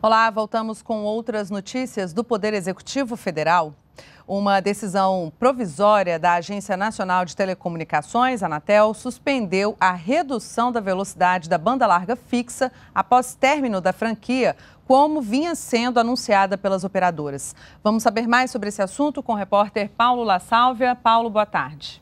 Olá, voltamos com outras notícias do Poder Executivo Federal. Uma decisão provisória da Agência Nacional de Telecomunicações, Anatel, suspendeu a redução da velocidade da banda larga fixa após término da franquia, como vinha sendo anunciada pelas operadoras. Vamos saber mais sobre esse assunto com o repórter Paulo La Sálvia. Paulo, boa tarde.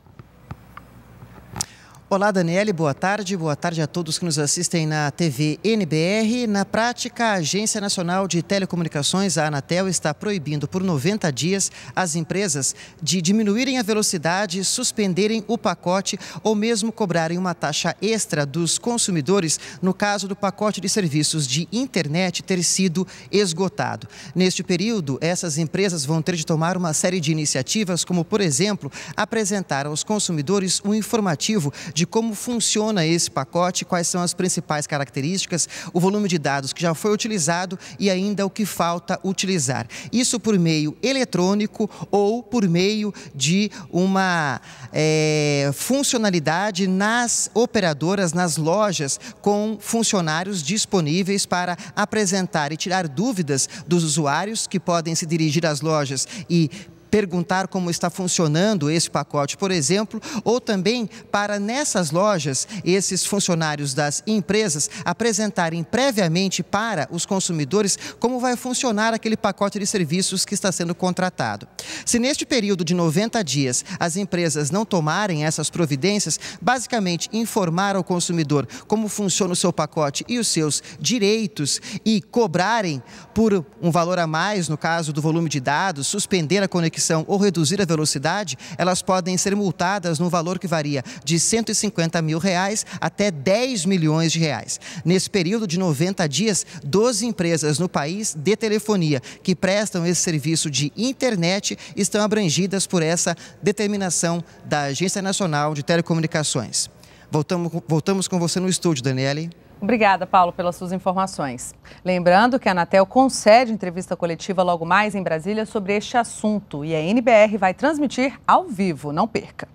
Olá, Daniele, boa tarde. Boa tarde a todos que nos assistem na TV NBR. Na prática, a Agência Nacional de Telecomunicações, a Anatel, está proibindo por 90 dias as empresas de diminuírem a velocidade, suspenderem o pacote ou mesmo cobrarem uma taxa extra dos consumidores no caso do pacote de serviços de internet ter sido esgotado. Neste período, essas empresas vão ter de tomar uma série de iniciativas, como, por exemplo, apresentar aos consumidores um informativo de como funciona esse pacote, quais são as principais características, o volume de dados que já foi utilizado e ainda o que falta utilizar. Isso por meio eletrônico ou por meio de uma é, funcionalidade nas operadoras, nas lojas, com funcionários disponíveis para apresentar e tirar dúvidas dos usuários que podem se dirigir às lojas e perguntar como está funcionando esse pacote, por exemplo, ou também para nessas lojas esses funcionários das empresas apresentarem previamente para os consumidores como vai funcionar aquele pacote de serviços que está sendo contratado. Se neste período de 90 dias as empresas não tomarem essas providências, basicamente informar ao consumidor como funciona o seu pacote e os seus direitos e cobrarem por um valor a mais, no caso do volume de dados, suspender a conexão direção ou reduzir a velocidade, elas podem ser multadas no valor que varia de 150 mil reais até 10 milhões de reais. Nesse período de 90 dias, 12 empresas no país de telefonia que prestam esse serviço de internet estão abrangidas por essa determinação da Agência Nacional de Telecomunicações. Voltamos, voltamos com você no estúdio, Daniele. Obrigada, Paulo, pelas suas informações. Lembrando que a Anatel concede entrevista coletiva logo mais em Brasília sobre este assunto e a NBR vai transmitir ao vivo, não perca.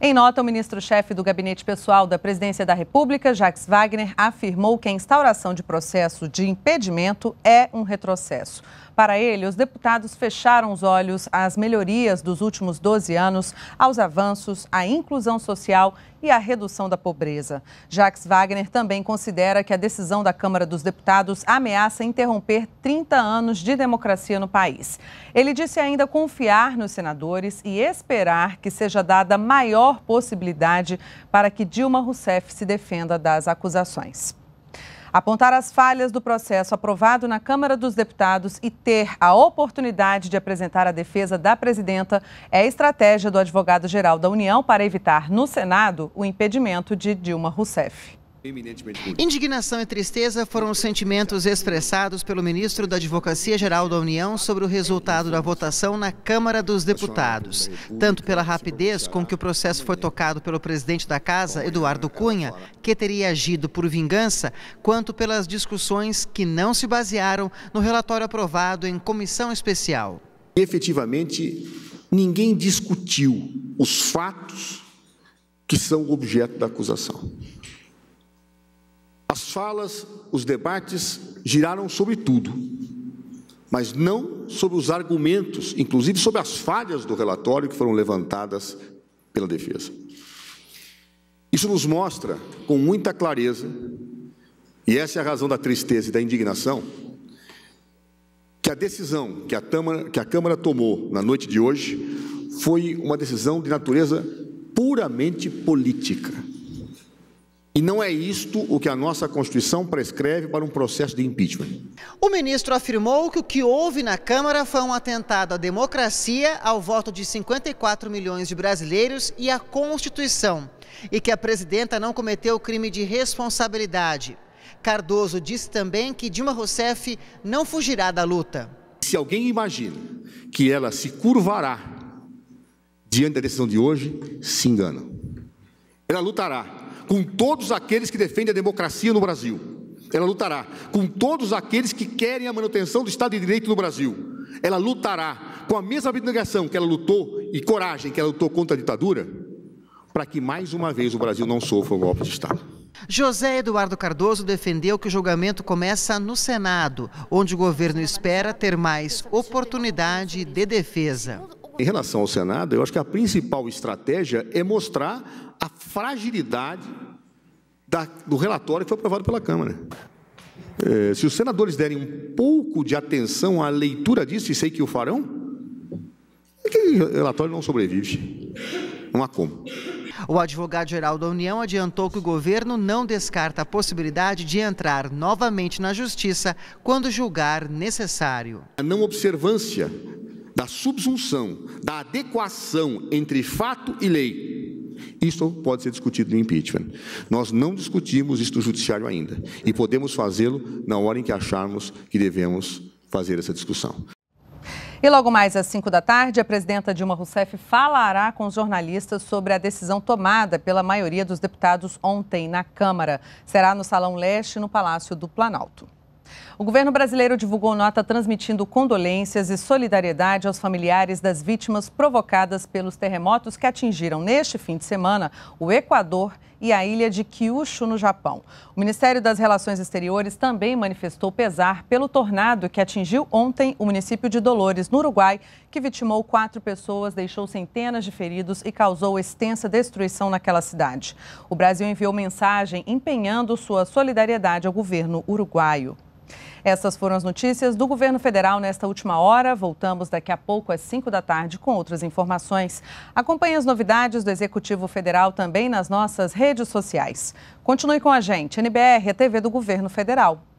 Em nota, o ministro-chefe do Gabinete Pessoal da Presidência da República, Jacques Wagner, afirmou que a instauração de processo de impedimento é um retrocesso. Para ele, os deputados fecharam os olhos às melhorias dos últimos 12 anos, aos avanços, à inclusão social e a redução da pobreza. Jax Wagner também considera que a decisão da Câmara dos Deputados ameaça interromper 30 anos de democracia no país. Ele disse ainda confiar nos senadores e esperar que seja dada maior possibilidade para que Dilma Rousseff se defenda das acusações. Apontar as falhas do processo aprovado na Câmara dos Deputados e ter a oportunidade de apresentar a defesa da presidenta é estratégia do advogado-geral da União para evitar no Senado o impedimento de Dilma Rousseff. Indignação e tristeza foram os sentimentos expressados pelo ministro da Advocacia Geral da União sobre o resultado da votação na Câmara dos Deputados, tanto pela rapidez com que o processo foi tocado pelo presidente da Casa, Eduardo Cunha, que teria agido por vingança, quanto pelas discussões que não se basearam no relatório aprovado em comissão especial. Efetivamente, ninguém discutiu os fatos que são objeto da acusação falas, os debates giraram sobre tudo, mas não sobre os argumentos, inclusive sobre as falhas do relatório que foram levantadas pela defesa. Isso nos mostra com muita clareza, e essa é a razão da tristeza e da indignação, que a decisão que a Câmara, que a Câmara tomou na noite de hoje foi uma decisão de natureza puramente política e não é isto o que a nossa Constituição prescreve para um processo de impeachment. O ministro afirmou que o que houve na Câmara foi um atentado à democracia, ao voto de 54 milhões de brasileiros e à Constituição, e que a presidenta não cometeu crime de responsabilidade. Cardoso disse também que Dilma Rousseff não fugirá da luta. Se alguém imagina que ela se curvará diante da decisão de hoje, se engana. Ela lutará com todos aqueles que defendem a democracia no Brasil. Ela lutará com todos aqueles que querem a manutenção do Estado de Direito no Brasil. Ela lutará com a mesma abnegação que ela lutou e coragem que ela lutou contra a ditadura para que mais uma vez o Brasil não sofra o golpe de Estado. José Eduardo Cardoso defendeu que o julgamento começa no Senado, onde o governo espera ter mais oportunidade de defesa em relação ao Senado, eu acho que a principal estratégia é mostrar a fragilidade da, do relatório que foi aprovado pela Câmara. É, se os senadores derem um pouco de atenção à leitura disso, e sei que o farão, aquele é relatório não sobrevive. Não há como. O advogado-geral da União adiantou que o governo não descarta a possibilidade de entrar novamente na justiça quando julgar necessário. A não observância da subsunção, da adequação entre fato e lei, isso pode ser discutido no impeachment. Nós não discutimos isso no judiciário ainda e podemos fazê-lo na hora em que acharmos que devemos fazer essa discussão. E logo mais às 5 da tarde, a presidenta Dilma Rousseff falará com os jornalistas sobre a decisão tomada pela maioria dos deputados ontem na Câmara. Será no Salão Leste, no Palácio do Planalto. O governo brasileiro divulgou nota transmitindo condolências e solidariedade aos familiares das vítimas provocadas pelos terremotos que atingiram neste fim de semana o Equador e a ilha de Kyushu, no Japão. O Ministério das Relações Exteriores também manifestou pesar pelo tornado que atingiu ontem o município de Dolores, no Uruguai, que vitimou quatro pessoas, deixou centenas de feridos e causou extensa destruição naquela cidade. O Brasil enviou mensagem empenhando sua solidariedade ao governo uruguaio. Essas foram as notícias do governo federal nesta última hora. Voltamos daqui a pouco às 5 da tarde com outras informações. Acompanhe as novidades do Executivo Federal também nas nossas redes sociais. Continue com a gente, NBR, a TV do Governo Federal.